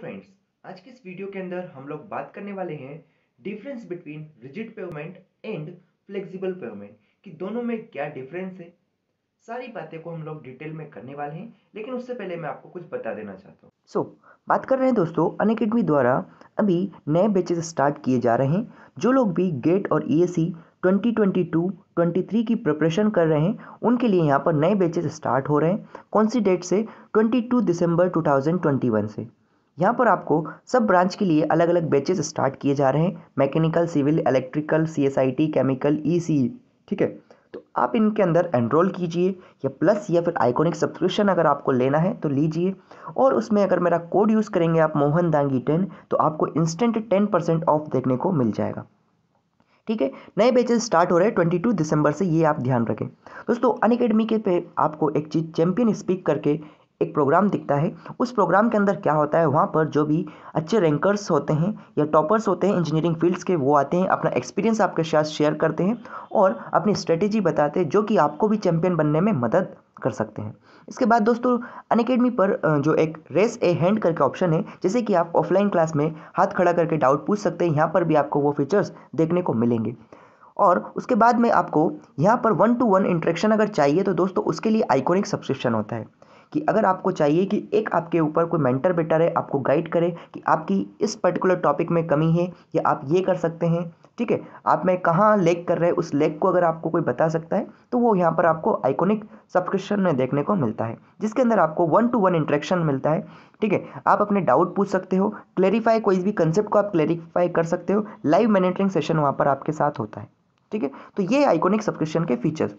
friends आज के इस वीडियो के अंदर हम लोग बात करने वाले हैं difference between rigid pavement and flexible pavement कि दोनों में क्या डिफरेंस है सारी बातें को हम लोग डिटेल में करने वाले हैं लेकिन उससे पहले मैं आपको कुछ बता देना चाहता हूँ सो so, बात कर रहे हैं दोस्तों अनकेडमी द्वारा अभी नए बैचेस स्टार्ट किए जा रहे हैं जो लोग भी गेट और ई 2022, 23 की प्रिपरेशन कर रहे हैं उनके लिए यहाँ पर नए बैचेस स्टार्ट हो रहे हैं कौन सी डेट से 22 दिसंबर 2021 से यहाँ पर आपको सब ब्रांच के लिए अलग अलग बैचेस स्टार्ट किए जा रहे हैं mechanical civil electrical C chemical E e e, ठीक है तो आप इनके अंदर एनरोल कीजिए या प्लस या फिर आइकॉनिक सब्सक्रिप्शन अगर आपको लेना है तो लीजिए और उसमें अगर मेरा कोड यूज़ करेंगे आप मोहन दांगी टेन तो आपको इंस्टेंट टेन परसेंट ऑफ देखने को मिल जाएगा ठीक है नए बैचेस स्टार्ट हो रहे हैं ट्वेंटी टू दिसंबर से ये आप ध्यान रखें दोस्तों अन के पे आपको एक चीज़ चैम्पियन स्पीक करके एक प्रोग्राम दिखता है उस प्रोग्राम के अंदर क्या होता है वहाँ पर जो भी अच्छे रैंकर्स होते हैं या टॉपर्स होते हैं इंजीनियरिंग फील्ड्स के वो आते हैं अपना एक्सपीरियंस आपके साथ शेयर करते हैं और अपनी स्ट्रेटेजी बताते हैं जो कि आपको भी चैम्पियन बनने में मदद कर सकते हैं इसके बाद दोस्तों अन अकेडमी पर जो एक रेस ए हैंड करके ऑप्शन है जैसे कि आप ऑफलाइन क्लास में हाथ खड़ा करके डाउट पूछ सकते हैं यहाँ पर भी आपको वो फीचर्स देखने को मिलेंगे और उसके बाद में आपको यहाँ पर वन टू वन इंट्रैक्शन अगर चाहिए तो दोस्तों उसके लिए आइकॉनिक सब्सक्रिप्शन होता है कि अगर आपको चाहिए कि एक आपके ऊपर कोई मेंटर बेटर है आपको गाइड करे कि आपकी इस पर्टिकुलर टॉपिक में कमी है या आप ये कर सकते हैं ठीक है आप में कहाँ लेक कर रहे हैं उस लेक को अगर आपको कोई बता सकता है तो वो यहाँ पर आपको आइकोनिक सब्सक्रिप्शन में देखने को मिलता है जिसके अंदर आपको वन टू वन इंट्रैक्शन मिलता है ठीक है आप अपने डाउट पूछ सकते हो क्लेरिफाई कोई भी कंसेप्ट को आप क्लेरिफाई कर सकते हो लाइव मॉनिटरिंग सेशन वहाँ पर आपके साथ होता है ठीक है तो ये आइकोनिक सब्सक्रिप्शन के फीचर्स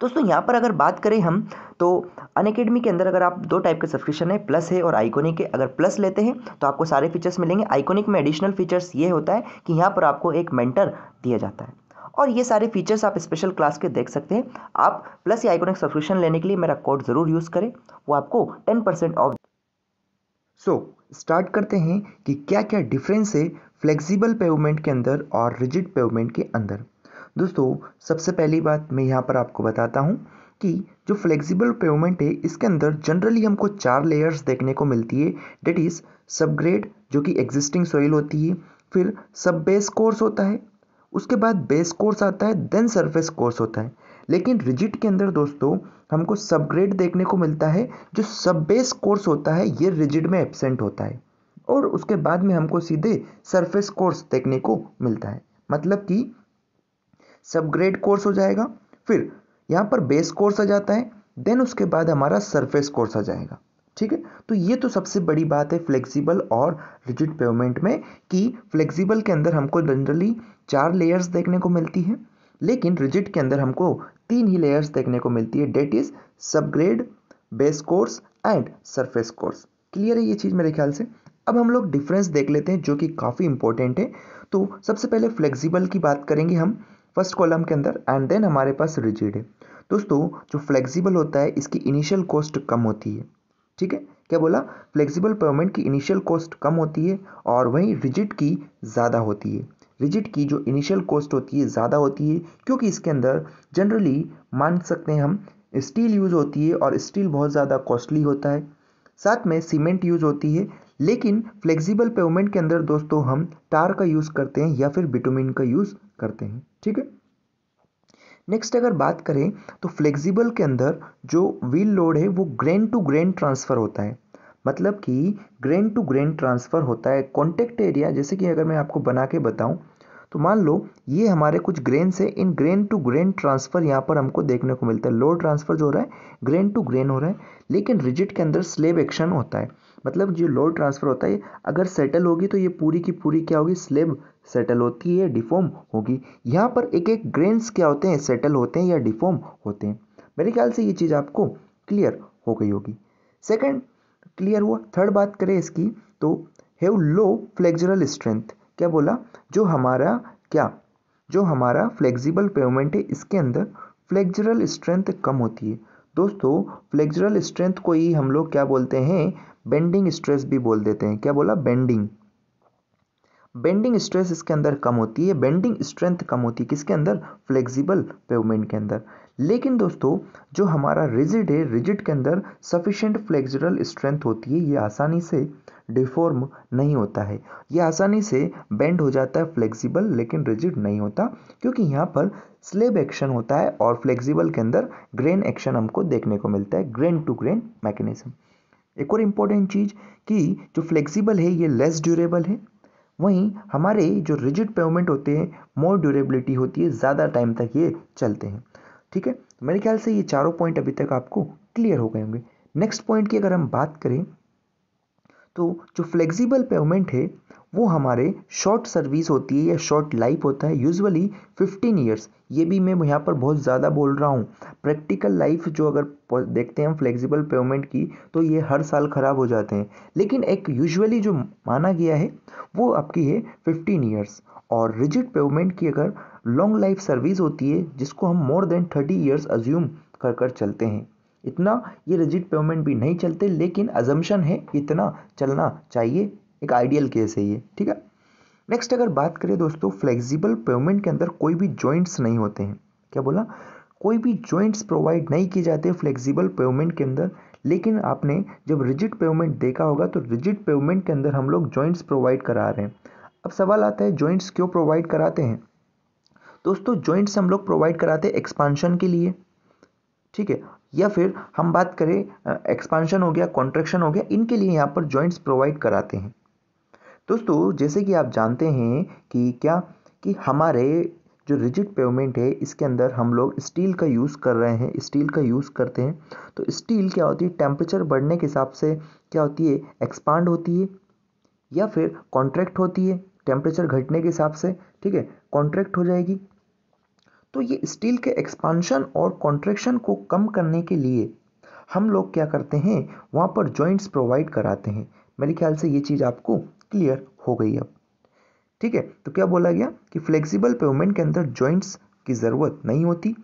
दोस्तों यहाँ पर अगर बात करें हम तो अन के अंदर अगर आप दो टाइप के सब्सक्रिप्शन है प्लस है और आइकोनिक है अगर प्लस लेते हैं तो आपको सारे फीचर्स मिलेंगे आइकोनिक में एडिशनल फीचर्स ये होता है कि यहाँ पर आपको एक मेंटर दिया जाता है और ये सारे फीचर्स आप स्पेशल क्लास के देख सकते हैं आप प्लस या आइकोनिक सब्सक्रिप्शन लेने के लिए मेरा कोड ज़रूर यूज़ करें वो आपको ten percent off so start करते हैं कि क्या क्या डिफरेंस है फ्लेक्सिबल पेमेंट के अंदर और रिजिड पेमेंट के अंदर दोस्तों सबसे पहली बात मैं यहाँ पर आपको बताता हूँ कि जो फ्लेक्सिबल पेमेंट है इसके अंदर जनरली हमको चार लेयर्स देखने को मिलती है डेट इज़ सबग्रेड जो कि एग्जिस्टिंग सॉइल होती है फिर सब बेस कोर्स होता है उसके बाद बेस कोर्स आता है देन सरफेस कोर्स होता है लेकिन रिजिट के अंदर दोस्तों हमको सब ग्रेड देखने को मिलता है जो सब बेस कोर्स होता है ये रिजिड में एबसेंट होता है और उसके बाद में हमको सीधे सरफेस कोर्स देखने को मिलता है मतलब कि सब ग्रेड कोर्स हो जाएगा फिर यहाँ पर बेस कोर्स आ जाता है देन उसके बाद हमारा सरफेस कोर्स आ जाएगा ठीक है तो ये तो सबसे बड़ी बात है फ्लेक्सिबल और रिजिड पेमेंट में कि फ्लेक्सिबल के अंदर हमको जनरली चार लेयर्स देखने को मिलती है लेकिन रिजिड के अंदर हमको तीन ही लेयर्स देखने को मिलती है that is sub grade base course and surface course clear है ये चीज़ मेरे ख्याल से अब हम लोग डिफरेंस देख लेते हैं जो कि काफ़ी इंपॉर्टेंट है तो सबसे पहले फ्लेक्सिबल की बात करेंगे हम फर्स्ट कॉलम के अंदर एंड देन हमारे पास रिजिड है दोस्तों जो फ्लेक्सिबल होता है इसकी इनिशियल कॉस्ट कम होती है ठीक है क्या बोला फ्लेक्सिबल पेमेंट की इनिशियल कॉस्ट कम होती है और वहीं रिजिड की ज़्यादा होती है रिजिट की जो इनिशियल कॉस्ट होती है ज़्यादा होती है क्योंकि इसके अंदर जनरली मान सकते हैं हम स्टील यूज़ होती है और स्टील बहुत ज़्यादा कॉस्टली होता है साथ में सीमेंट यूज़ होती है लेकिन फ्लेक्सिबल पेमेंट के अंदर दोस्तों हम टार का यूज़ करते हैं या फिर बिटोमिन का यूज़ करते हैं ठीक है नेक्स्ट अगर बात करें तो फ्लेक्सिबल के अंदर जो व्हील लोड है वो ग्रेन टू ग्रेन ट्रांसफ़र होता है मतलब कि ग्रेन टू ग्रेन ट्रांसफ़र होता है कॉन्टेक्ट एरिया जैसे कि अगर मैं आपको बना के बताऊं तो मान लो ये हमारे कुछ ग्रेन से in grain to grain transfer यहाँ पर हमको देखने को मिलता है लोड ट्रांसफ़र जो हो रहा है ग्रेन टू ग्रेन हो रहा है लेकिन रिजिट के अंदर स्लेब एक्शन होता है मतलब जो लोड ट्रांसफ़र होता है अगर सेटल होगी तो ये पूरी की पूरी क्या होगी स्लेब सेटल होती है डिफॉर्म होगी यहाँ पर एक एक ग्रेन्स क्या होते हैं सेटल होते हैं या डिफॉर्म होते हैं मेरे ख्याल से ये चीज़ आपको क्लियर हो गई होगी सेकेंड क्लियर हुआ थर्ड बात करें इसकी तो हैव लो फ्लेक्जरल स्ट्रेंथ क्या बोला जो हमारा क्या जो हमारा फ्लेक्सिबल पेमेंट है इसके अंदर फ्लेक्जरल स्ट्रेंथ कम होती है दोस्तों फ्लेक्जरल स्ट्रेंथ को ही हम लोग क्या बोलते हैं बेंडिंग स्ट्रेस भी बोल देते हैं क्या बोला बेंडिंग बेंडिंग स्ट्रेस इसके अंदर कम होती है बेंडिंग स्ट्रेंथ कम होती है किसके अंदर फ्लेक्सिबल पेवमेंट के अंदर लेकिन दोस्तों जो हमारा रिजिड है रिजिड के अंदर सफिशेंट फ्लेक्सुरल स्ट्रेंथ होती है ये आसानी से डिफॉर्म नहीं होता है ये आसानी से बेंड हो जाता है फ्लेक्सिबल लेकिन रिजिड नहीं होता क्योंकि यहाँ पर स्लेब एक्शन होता है और फ्लेक्सिबल के अंदर ग्रेन एक्शन हमको देखने को मिलता है ग्रेन टू ग्रेन मैकेनिज्म एक और इम्पॉर्टेंट चीज़ कि जो फ्लेक्सिबल है ये लेस ड्यूरेबल है वहीं हमारे जो रिजिड पेमेंट होते हैं मोर ड्यूरेबिलिटी होती है ज़्यादा टाइम तक ये चलते हैं ठीक है तो मेरे ख्याल से ये चारों पॉइंट अभी तक आपको क्लियर हो गए होंगे नेक्स्ट पॉइंट की अगर हम बात करें तो जो फ्लेक्सिबल पेमेंट है वो हमारे शॉर्ट सर्विस होती है या शॉर्ट लाइफ होता है यूजुअली फिफ्टीन ईयर्स ये भी मैं यहाँ पर बहुत ज़्यादा बोल रहा हूँ प्रैक्टिकल लाइफ जो अगर देखते हैं हम फ्लेक्सिबल पेमेंट की तो ये हर साल ख़राब हो जाते हैं लेकिन एक यूजुअली जो माना गया है वो आपकी है फिफ्टीन ईयर्स और रिजिड पेमेंट की अगर लॉन्ग लाइफ सर्विस होती है जिसको हम more than thirty years assume कर कर चलते हैं इतना ये रिजिट पेमेंट भी नहीं चलते लेकिन अजम्पन है इतना चलना चाहिए एक आइडियल केस है ये ठीक है नेक्स्ट अगर बात करें दोस्तों फ्लेक्सिबल पेमेंट के अंदर कोई भी जॉइंट्स नहीं होते हैं क्या बोला कोई भी जॉइंट्स प्रोवाइड नहीं किए जाते फ्लेक्सिबल पेमेंट के अंदर लेकिन आपने जब रिजिड पेमेंट देखा होगा तो रिजिड पेमेंट के अंदर हम लोग जॉइंट्स प्रोवाइड करा रहे हैं अब सवाल आता है जॉइंट्स क्यों प्रोवाइड कराते हैं दोस्तों जॉइंट्स हम लोग प्रोवाइड कराते हैं एक्सपांशन के लिए ठीक है या फिर हम बात करें एक्सपांशन हो गया कॉन्ट्रेक्शन हो गया इनके लिए यहाँ पर जॉइंट्स प्रोवाइड कराते हैं दोस्तों जैसे कि आप जानते हैं कि क्या कि हमारे जो रिजिड पेमेंट है इसके अंदर हम लोग स्टील का यूज़ कर रहे हैं स्टील का यूज़ करते हैं तो स्टील क्या होती है टेम्परेचर बढ़ने के हिसाब से क्या होती है एक्सपांड होती है या फिर कॉन्ट्रैक्ट होती है टेम्परेचर घटने के हिसाब से ठीक है कॉन्ट्रैक्ट हो जाएगी तो ये स्टील के एक्सपांशन और कॉन्ट्रेक्शन को कम करने के लिए हम लोग क्या करते हैं वहाँ पर जॉइंट्स प्रोवाइड कराते हैं मेरे ख्याल से ये चीज़ आपको क्लियर हो गई अब ठीक है तो क्या बोला गया कि फ्लेक्सिबल पेमेंट के अंदर जॉइंट्स की ज़रूरत नहीं होती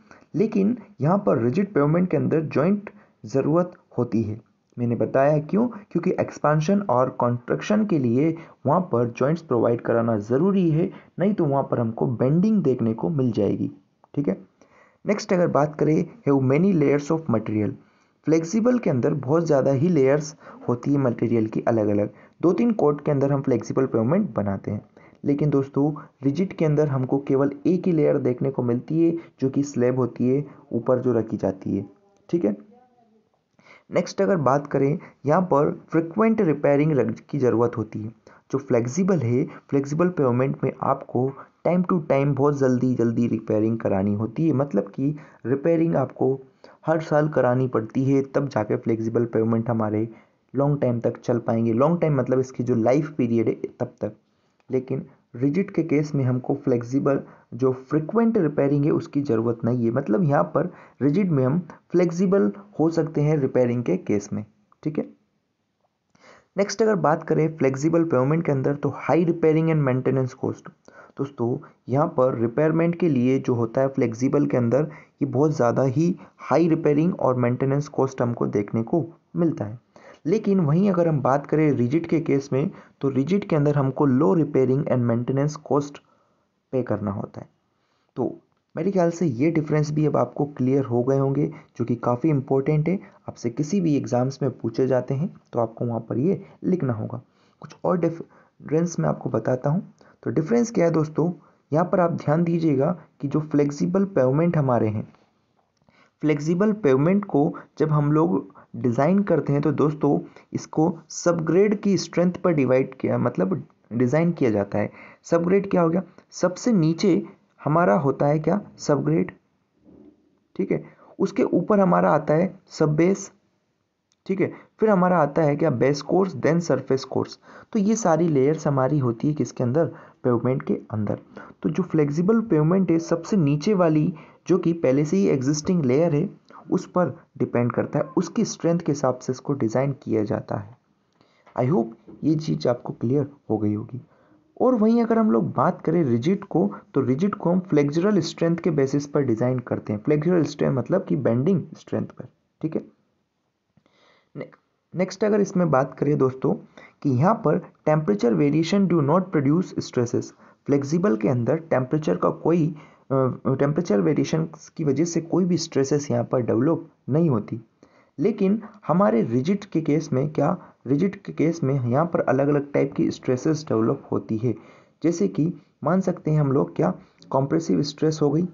लेकिन यहाँ पर रिजिड पेमेंट के अंदर जॉइंट ज़रूरत होती है मैंने बताया क्यों क्योंकि एक्सपांशन और कॉन्ट्रक्शन के लिए वहाँ पर जॉइंट्स प्रोवाइड कराना ज़रूरी है नहीं तो वहाँ पर हमको बेंडिंग देखने को मिल जाएगी ठीक है नेक्स्ट अगर बात करें have many layers of material flexible के अंदर बहुत ज़्यादा ही लेयर्स होती है मटेरियल की अलग अलग दो तीन कोट के अंदर हम फ्लेक्सिबल पेमेंट बनाते हैं लेकिन दोस्तों रिजिट के अंदर हमको केवल एक ही लेयर देखने को मिलती है जो कि स्लेब होती है ऊपर जो रखी जाती है ठीक है नेक्स्ट अगर बात करें यहाँ पर फ्रिक्वेंट रिपेयरिंग की ज़रूरत होती है जो फ्लेक्सिबल है फ्लेक्सिबल पेमेंट में आपको टाइम टू टाइम बहुत जल्दी जल्दी रिपेयरिंग करानी होती है मतलब कि रिपेयरिंग आपको हर साल करानी पड़ती है तब जाके फ्लेक्सिबल पेमेंट हमारे लॉन्ग टाइम तक चल पाएंगे लॉन्ग टाइम मतलब इसकी जो लाइफ पीरियड है तब तक लेकिन रिजिट के केस में हमको फ्लेक्सिबल जो फ्रिक्वेंट रिपेयरिंग है उसकी ज़रूरत नहीं है मतलब यहाँ पर रिजिट में हम फ्लेक्सिबल हो सकते हैं रिपेयरिंग के केस में ठीक है नेक्स्ट अगर बात करें फ्लेक्सिबल पेमेंट के अंदर तो high repairing and maintenance cost दोस्तों यहाँ पर रिपेयरमेंट के लिए जो होता है फ्लेक्सिबल के अंदर ये बहुत ज़्यादा ही हाई रिपेयरिंग और मेंटेनेंस कॉस्ट हमको देखने को मिलता है लेकिन वहीं अगर हम बात करें रिजिट के केस में तो रिजिट के अंदर हमको low repairing and maintenance cost pay करना होता है तो मेरे ख्याल से ये डिफरेंस भी अब आपको क्लियर हो गए होंगे जो कि काफ़ी इंपॉर्टेंट है आपसे किसी भी एग्ज़ाम्स में पूछे जाते हैं तो आपको वहाँ पर ये लिखना होगा कुछ और डिफरेंस मैं आपको बताता हूँ तो डिफरेंस क्या है दोस्तों यहाँ पर आप ध्यान दीजिएगा कि जो फ्लेक्सिबल पेमेंट हमारे हैं फ्लेक्सिबल पेमेंट को जब हम लोग डिज़ाइन करते हैं तो दोस्तों इसको सबग्रेड की स्ट्रेंथ पर डिवाइड किया मतलब डिज़ाइन किया जाता है सबग्रेड क्या हो गया सबसे नीचे हमारा होता है क्या सब ग्रेड ठीक है उसके ऊपर हमारा आता है सब बेस ठीक है फिर हमारा आता है क्या base course then surface course तो ये सारी लेयर्स हमारी होती है किसके अंदर पेवमेंट के अंदर तो जो फ्लेक्सिबल पेवमेंट है सबसे नीचे वाली जो कि पहले से ही एग्जिस्टिंग लेयर है उस पर डिपेंड करता है उसकी स्ट्रेंथ के हिसाब से इसको डिज़ाइन किया जाता है आई होप ये चीज़ आपको क्लियर हो गई होगी और वहीं अगर हम लोग बात करें रिजिट को तो रिजिट को हम फ्लेक्जरल स्ट्रेंथ के बेसिस पर डिज़ाइन करते हैं फ्लेक्जरल स्ट्रेंथ मतलब कि बेंडिंग स्ट्रेंथ पर ठीक है नेक्स्ट अगर इसमें बात करें दोस्तों कि यहाँ पर temperature variation do not produce stresses flexible के अंदर टेम्परेचर का कोई टेम्परेचर वेरिएशन की वजह से कोई भी स्ट्रेसेस यहाँ पर डेवलप नहीं होती लेकिन हमारे रिजिट के केस में क्या रिजिट के केस में यहाँ पर अलग अलग टाइप की स्ट्रेसेस डेवलप होती है जैसे कि मान सकते हैं हम लोग क्या कॉम्प्रेसिव स्ट्रेस हो गई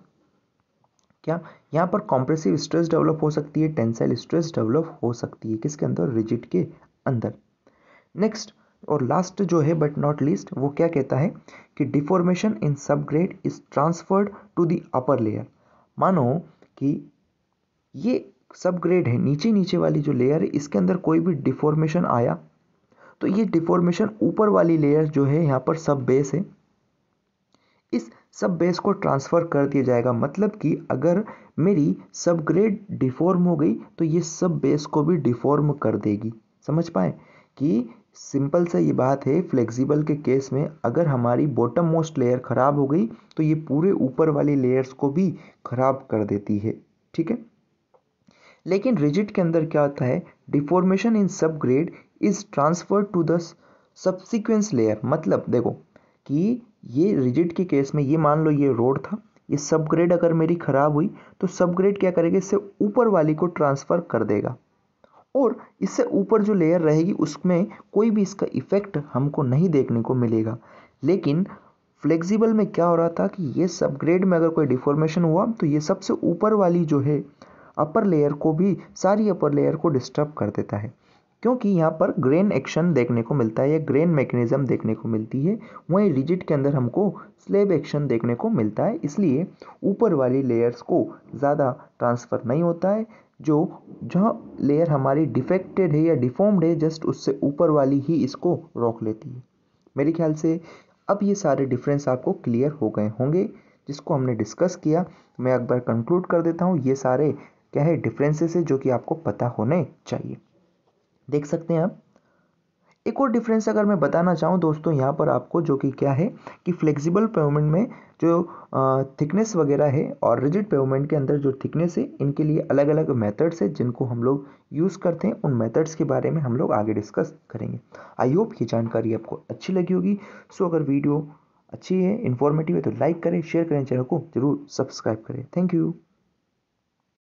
क्या यहाँ पर कॉम्प्रेसिव स्ट्रेस डेवलप हो सकती है टेंसाइल स्ट्रेस डेवलप हो सकती है किसके अंदर रिजिट के अंदर नेक्स्ट और लास्ट जो है बट नॉट लीस्ट वो क्या कहता है कि deformation in sub grade is transferred to the upper layer मानो कि ये सब ग्रेड है नीचे नीचे वाली जो लेयर है इसके अंदर कोई भी डिफॉर्मेशन आया तो ये डिफॉर्मेशन ऊपर वाली लेयर जो है यहाँ पर सब बेस है इस सब बेस को ट्रांसफ़र कर दिया जाएगा मतलब कि अगर मेरी सब ग्रेड डिफॉर्म हो गई तो ये सब बेस को भी डिफॉर्म कर देगी समझ पाए कि सिंपल सा ये बात है फ्लेक्सिबल के केस में अगर हमारी बॉटम मोस्ट लेयर ख़राब हो गई तो ये पूरे ऊपर वाली लेयर्स को भी ख़राब कर देती है ठीक है लेकिन रिजिट के अंदर क्या होता है deformation in sub grade is transfer to the subsequence layer मतलब देखो कि ये रिजिट के केस में ये मान लो ये रोड था ये सब ग्रेड अगर मेरी ख़राब हुई तो सब ग्रेड क्या करेगा इससे ऊपर वाली को ट्रांसफ़र कर देगा और इससे ऊपर जो लेयर रहेगी उसमें कोई भी इसका इफ़ेक्ट हमको नहीं देखने को मिलेगा लेकिन फ्लेक्सिबल में क्या हो रहा था कि ये सब ग्रेड में अगर कोई डिफॉर्मेशन हुआ तो ये सबसे ऊपर वाली जो है अपर लेयर को भी सारी अपर लेयर को डिस्टर्ब कर देता है क्योंकि यहाँ पर ग्रेन एक्शन देखने को मिलता है या ग्रेन मैकेनिज्म देखने को मिलती है वहीं रिजिट के अंदर हमको स्लेब एक्शन देखने को मिलता है इसलिए ऊपर वाली लेयर्स को ज़्यादा ट्रांसफ़र नहीं होता है जो जहाँ लेयर हमारी डिफेक्टेड है या डिफॉर्म्ड है जस्ट उससे ऊपर वाली ही इसको रोक लेती है मेरे ख्याल से अब ये सारे डिफरेंस आपको क्लियर हो गए होंगे जिसको हमने डिस्कस किया मैं एक बार कंक्लूड कर देता हूँ ये सारे क्या है डिफरेंसेस है जो कि आपको पता होने चाहिए देख सकते हैं आप एक और डिफरेंस अगर मैं बताना चाहूँ दोस्तों यहाँ पर आपको जो कि क्या है कि फ्लेक्सिबल पेमेंट में जो थिकनेस वगैरह है और रिजिड पेमेंट के अंदर जो थिकनेस है इनके लिए अलग अलग मेथड्स है जिनको हम लोग यूज़ करते हैं उन मेथड्स के बारे में हम लोग आगे डिस्कस करेंगे आई होप ये जानकारी आपको अच्छी लगी होगी सो अगर वीडियो अच्छी है इन्फॉर्मेटिव है तो लाइक करें शेयर करें चैनल को ज़रूर सब्सक्राइब करें थैंक यू